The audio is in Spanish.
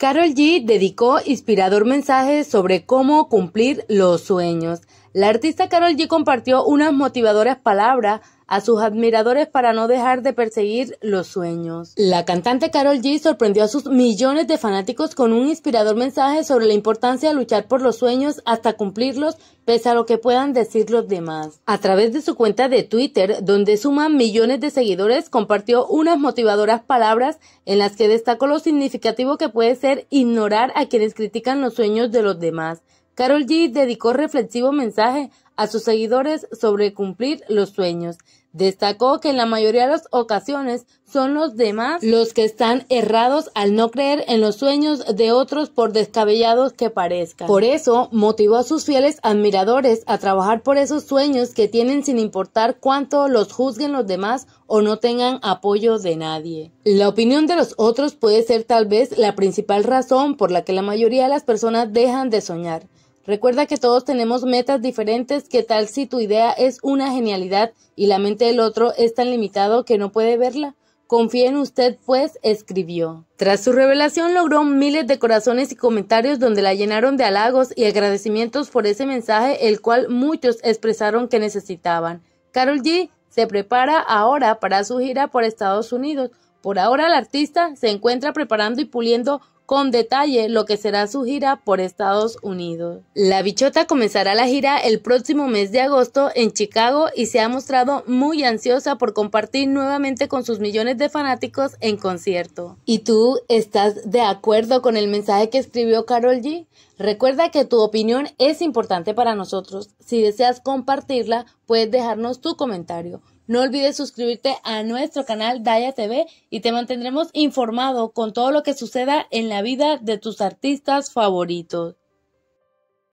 Carol G dedicó inspirador mensaje sobre cómo cumplir los sueños. La artista Carol G compartió unas motivadoras palabras a sus admiradores para no dejar de perseguir los sueños. La cantante Carol G sorprendió a sus millones de fanáticos con un inspirador mensaje sobre la importancia de luchar por los sueños hasta cumplirlos pese a lo que puedan decir los demás. A través de su cuenta de Twitter, donde suma millones de seguidores, compartió unas motivadoras palabras en las que destacó lo significativo que puede ser ignorar a quienes critican los sueños de los demás. Carol G dedicó reflexivo mensaje a sus seguidores sobre cumplir los sueños. Destacó que en la mayoría de las ocasiones son los demás los que están errados al no creer en los sueños de otros por descabellados que parezcan. Por eso motivó a sus fieles admiradores a trabajar por esos sueños que tienen sin importar cuánto los juzguen los demás o no tengan apoyo de nadie. La opinión de los otros puede ser tal vez la principal razón por la que la mayoría de las personas dejan de soñar. Recuerda que todos tenemos metas diferentes. que tal si tu idea es una genialidad y la mente del otro es tan limitado que no puede verla? Confía en usted, pues, escribió. Tras su revelación logró miles de corazones y comentarios donde la llenaron de halagos y agradecimientos por ese mensaje, el cual muchos expresaron que necesitaban. Carol G se prepara ahora para su gira por Estados Unidos. Por ahora, la artista se encuentra preparando y puliendo con detalle lo que será su gira por Estados Unidos. La Bichota comenzará la gira el próximo mes de agosto en Chicago y se ha mostrado muy ansiosa por compartir nuevamente con sus millones de fanáticos en concierto. ¿Y tú estás de acuerdo con el mensaje que escribió Carol G? Recuerda que tu opinión es importante para nosotros. Si deseas compartirla, puedes dejarnos tu comentario. No olvides suscribirte a nuestro canal Daya TV y te mantendremos informado con todo lo que suceda en la vida de tus artistas favoritos.